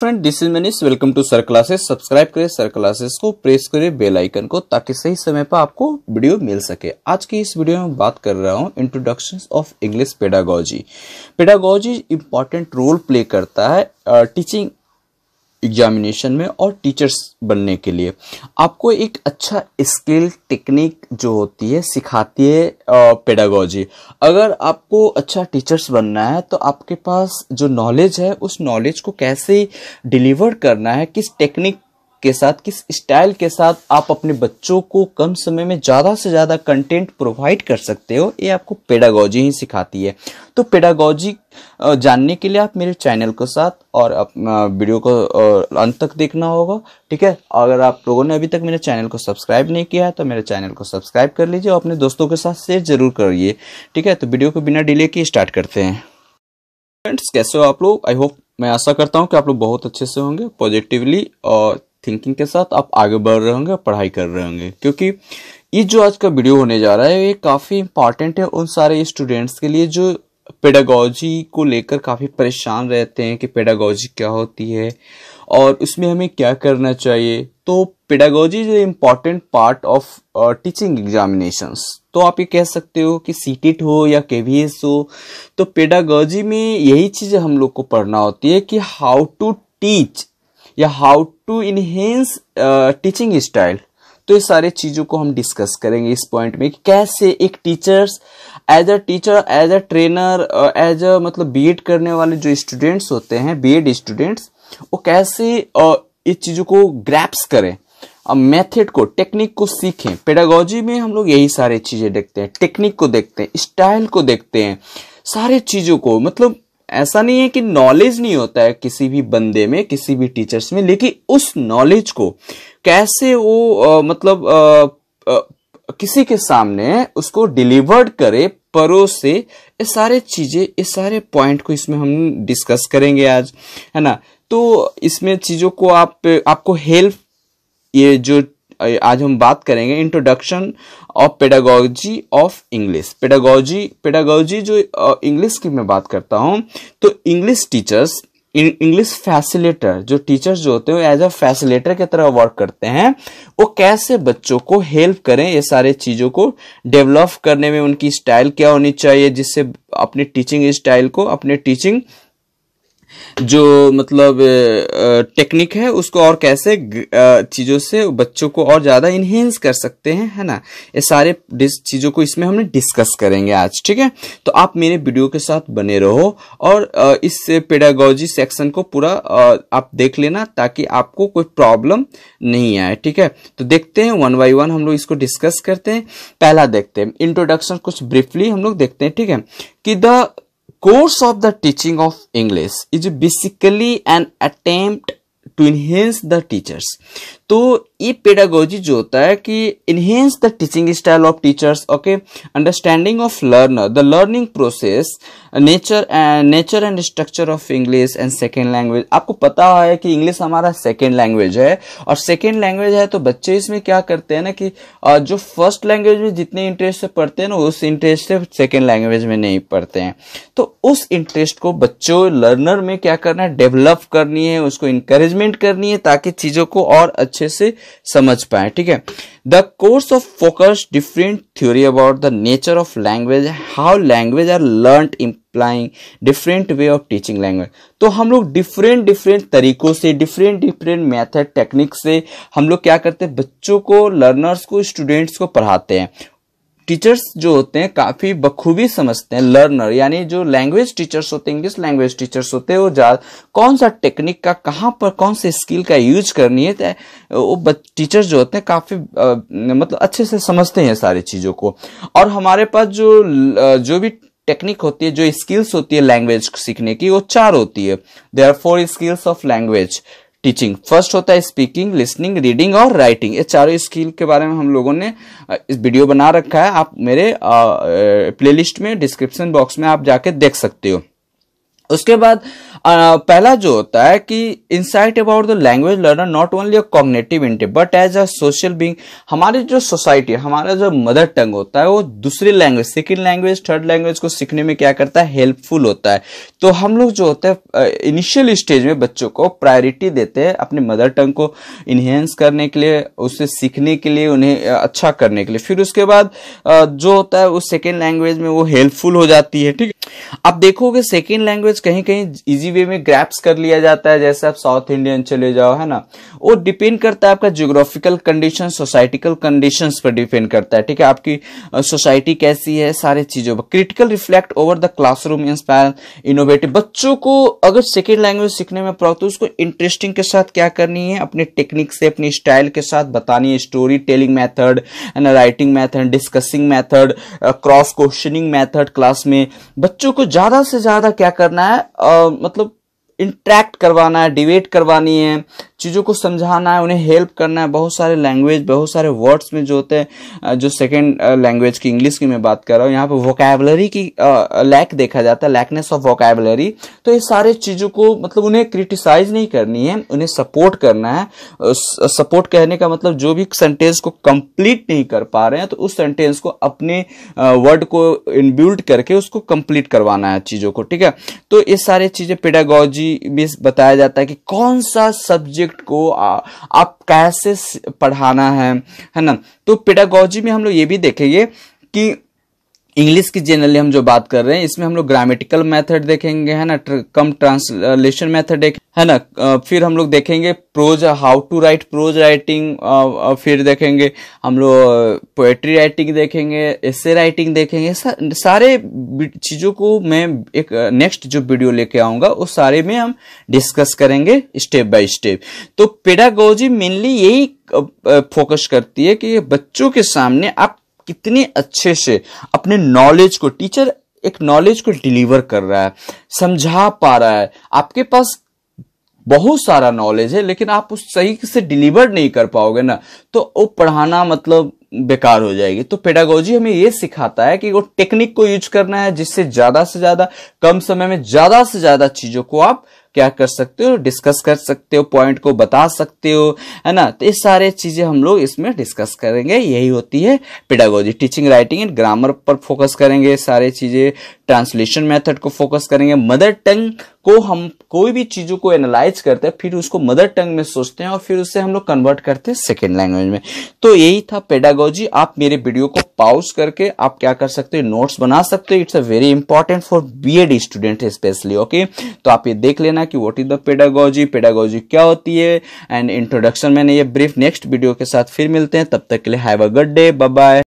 Friend this is Manish welcome to sir classes subscribe करें sir classes को press करें bell icon को ताकि सही समय पर आपको वीडियो मिल सके आज की इस वीडियो में बात कर रहा हूँ introduction of English pedagogy pedagogy important role play करता है टीचिंग एग्जामिनेशन में और टीचर्स बनने के लिए आपको एक अच्छा स्किल टेक्निक जो होती है सिखाती है पेडागोजी अगर आपको अच्छा टीचर्स बनना है तो आपके पास जो नॉलेज है उस नॉलेज को कैसे डिलीवर करना है किस टेक्निक के साथ किस स्टाइल के साथ आप अपने बच्चों को कम समय में ज़्यादा से ज़्यादा कंटेंट प्रोवाइड कर सकते हो ये आपको पेडागोजी ही सिखाती है तो पेडागोजी जानने के लिए आप मेरे चैनल को साथ और अपना वीडियो को अंत तक देखना होगा ठीक है अगर आप लोगों ने अभी तक मेरे चैनल को सब्सक्राइब नहीं किया है तो मेरे चैनल को सब्सक्राइब कर लीजिए और अपने दोस्तों के साथ शेयर जरूर करिए ठीक है तो वीडियो को बिना डिले के स्टार्ट करते हैं फ्रेंड्स कैसे हो आप लोग आई होप मैं आशा करता हूँ कि आप लोग बहुत अच्छे से होंगे पॉजिटिवली और थिंकिंग के साथ आप आगे बढ़ रहे होंगे पढ़ाई कर रहे होंगे क्योंकि ये जो आज का वीडियो होने जा रहा है ये काफ़ी इंपॉर्टेंट है उन सारे स्टूडेंट्स के लिए जो पेडागोजी को लेकर काफ़ी परेशान रहते हैं कि पेडागोजी क्या होती है और उसमें हमें क्या करना चाहिए तो pedagogy is important part of teaching examinations तो आप ये कह सकते हो कि सी e हो या के हो तो पेडागोजी में यही चीज़ हम लोग को पढ़ना होती है कि हाउ टू टीच या how to enhance teaching style तो ये सारे चीज़ों को हम डिस्कस करेंगे इस पॉइंट में कैसे एक teachers as a teacher as a trainer as a मतलब बी करने वाले जो स्टूडेंट्स होते हैं बी स्टूडेंट्स वो कैसे uh, इस चीज़ों को ग्रैप्स करें अब मेथड को टेक्निक को सीखें पेडागोजी में हम लोग यही सारे चीज़ें देखते हैं टेक्निक को देखते हैं स्टाइल को देखते हैं सारे चीज़ों को मतलब ऐसा नहीं है कि नॉलेज नहीं होता है किसी भी बंदे में किसी भी टीचर्स में लेकिन उस नॉलेज को कैसे वो आ, मतलब आ, आ, किसी के सामने उसको डिलीवर्ड करे परोसे से ये सारे चीजें ये सारे पॉइंट को इसमें हम डिस्कस करेंगे आज है ना तो इसमें चीजों को आप आपको हेल्प ये जो आज हम बात करेंगे introduction of pedagogy of English pedagogy pedagogy जो इंग्लिश की मैं बात करता हूँ तो इंग्लिश टीचर्स इंग्लिश फैसिलेटर जो टीचर्स जो होते हैं एज अ फैसिलेटर की तरह वर्क करते हैं वो कैसे बच्चों को हेल्प करें ये सारे चीज़ों को डेवलप करने में उनकी स्टाइल क्या होनी चाहिए जिससे अपने टीचिंग स्टाइल को अपने टीचिंग जो मतलब टेक्निक है उसको और कैसे चीज़ों से बच्चों को और ज़्यादा इन्हेंस कर सकते हैं है ना ये सारे चीज़ों को इसमें हमने डिस्कस करेंगे आज ठीक है तो आप मेरे वीडियो के साथ बने रहो और इस पेडागोजी सेक्शन को पूरा आप देख लेना ताकि आपको कोई प्रॉब्लम नहीं आए ठीक है तो देखते हैं वन बाई वन हम लोग इसको डिस्कस करते हैं पहला देखते हैं इंट्रोडक्शन कुछ ब्रीफली हम लोग देखते हैं ठीक है कि the course of the teaching of English is basically an attempt to enhance the teachers. तो ये पेडागोजी जो होता है कि enhance the teaching style of teachers okay understanding of learner the learning process nature and nature and structure of English and second language आपको पता है कि इंग्लिश हमारा सेकेंड लैंग्वेज है और सेकेंड लैंग्वेज है तो बच्चे इसमें क्या करते हैं ना कि uh, जो फर्स्ट लैंग्वेज में जितने इंटरेस्ट से पढ़ते हैं ना उस इंटरेस्ट से सेकेंड लैंग्वेज में नहीं पढ़ते हैं तो उस इंटरेस्ट को बच्चों लर्नर में क्या करना है डेवलप करनी है उसको इंकरेजमेंट करनी है ताकि चीज़ों को और अच्छा अच्छे से समझ पाए ठीक है the course of focus different theory about the nature of language how language are learn implying different way of teaching language तो हम लोग डिफरेंट डिफरेंट तरीकों से डिफरेंट डिफरेंट मैथड टेक्निक से हम लोग क्या करते हैं बच्चों को लर्नर्स को स्टूडेंट्स को पढ़ाते हैं टीचर्स जो होते हैं काफी बखूबी समझते हैं लर्नर यानी जो लैंग्वेज टीचर्स होते हैं इंग्लिश लैंग्वेज टीचर्स होते हैं वो ज्यादा कौन सा टेक्निक का कहाँ पर कौन से स्किल का यूज करनी है वो टीचर्स जो होते हैं काफी आ, मतलब अच्छे से समझते हैं सारी चीजों को और हमारे पास जो जो भी टेक्निक होती है जो स्किल्स होती है लैंग्वेज सीखने की वो चार होती है there four skills of language teaching first होता है स्पीकिंग लिसनिंग रीडिंग और राइटिंग ये चारों स्किल के बारे में हम लोगों ने इस वीडियो बना रखा है आप मेरे प्लेलिस्ट में डिस्क्रिप्शन बॉक्स में आप जाके देख सकते हो उसके बाद पहला जो होता है कि insight about the language learner not only a cognitive entity but as a social being हमारी जो सोसाइटी हमारा जो मदर टंग होता है वो दूसरी language second language third language को सीखने में क्या करता है हेल्पफुल होता है तो हम लोग जो होता है इनिशियल स्टेज में बच्चों को प्रायोरिटी देते हैं अपने मदर टंग को इन्हेंस करने के लिए उसे सीखने के लिए उन्हें अच्छा करने के लिए फिर उसके बाद जो होता है उस सेकेंड लैंग्वेज में वो हेल्पफुल हो जाती है ठीक है आप देखोगे सेकेंड लैंग्वेज कहीं कहीं इजी वे में ग्रैप्स कर लिया जाता है जैसे आप साउथ इंडियन चले जाओ है ना वो डिपेंड करता है आपका ज्योग्राफिकल कंडीशन सोसाइटिकल कंडीशन पर डिपेंड करता है ठीक है आपकी सोसाइटी कैसी है सारे चीजों पर critical reflect over the classroom inspire innovative बच्चों को अगर सेकेंड लैंग्वेज सीखने में प्रॉब्लम तो उसको इंटरेस्टिंग के साथ क्या करनी है अपने टेक्निक से अपनी स्टाइल के साथ बतानी है स्टोरी टेलिंग मैथड है ना writing method discussing method cross questioning method class में बच्चों को ज्यादा से ज्यादा क्या करना है आ, मतलब इंट्रैक्ट करवाना है डिबेट करवानी है चीज़ों को समझाना है उन्हें हेल्प करना है बहुत सारे लैंग्वेज बहुत सारे वर्ड्स में जो होते हैं जो सेकेंड लैंग्वेज की इंग्लिश की मैं बात कर रहा हूँ यहाँ पर वोकेबलरी की लैक देखा जाता है लैकनेस ऑफ वोकेबलरी तो ये सारे चीज़ों को मतलब उन्हें क्रिटिसाइज नहीं करनी है उन्हें सपोर्ट करना है सपोर्ट कहने का मतलब जो भी सेंटेंस को कंप्लीट नहीं कर पा रहे हैं तो उस सेंटेंस को अपने वर्ड को इनबिल्ड करके उसको कंप्लीट करवाना है चीज़ों को ठीक है तो ये सारे चीज़ें पेडागोजी में बताया जाता है कि कौन सा सब्जेक्ट सब्जेक्ट को आ, आप कैसे पढ़ाना है है ना तो पेडागोजी में हम लोग ये भी देखेंगे कि इंग्लिश की जनरली हम जो बात कर रहे हैं इसमें हम लोग ग्रामेटिकल मेथड देखेंगे है ना कम ट्रांसलेशन मेथड देखेंगे है ना फिर हम लोग देखेंगे prose how to write prose writing फिर देखेंगे हम लोग पोएट्री राइटिंग देखेंगे ऐसे राइटिंग देखेंगे सा, सारे चीज़ों को मैं एक नेक्स्ट जो वीडियो लेके आऊँगा उस सारे में हम डिस्कस करेंगे स्टेप बाय स्टेप तो पेडागोजी मेनली यही फोकस करती है कि बच्चों के सामने आप कितने अच्छे से अपने नॉलेज को टीचर एक नॉलेज को डिलीवर कर रहा है समझा पा रहा है आपके पास बहुत सारा नॉलेज है लेकिन आप उस सही से डिलीवर नहीं कर पाओगे ना तो वो पढ़ाना मतलब बेकार हो जाएगी तो पेडागोजी हमें यह सिखाता है कि वो टेक्निक को यूज करना है जिससे ज्यादा से ज्यादा कम समय में ज्यादा से ज्यादा चीजों को आप क्या कर सकते हो डिस्कस कर सकते हो पॉइंट को बता सकते हो है ना तो ये सारे चीजें हम लोग इसमें डिस्कस करेंगे यही होती है pedagogy teaching writing and grammar पर फोकस करेंगे सारे चीजें ट्रांसलेशन मेथड को फोकस करेंगे मदर टंग को हम कोई भी चीजों को एनालाइज करते हैं फिर उसको मदर टंग में सोचते हैं और फिर उससे हम लोग कन्वर्ट करते हैं सेकेंड लैंग्वेज में तो यही था पेडागो राघव आप मेरे वीडियो को पाउज करके आप क्या कर सकते हो नोट्स बना सकते हो it's a very important for BEd student specially okay तो आप ये देख लेना कि what is the pedagogy pedagogy क्या होती है एंड इंट्रोडक्शन मैंने ये ब्रीफ नेक्स्ट वीडियो के साथ फिर मिलते हैं तब तक के लिए have a good day bye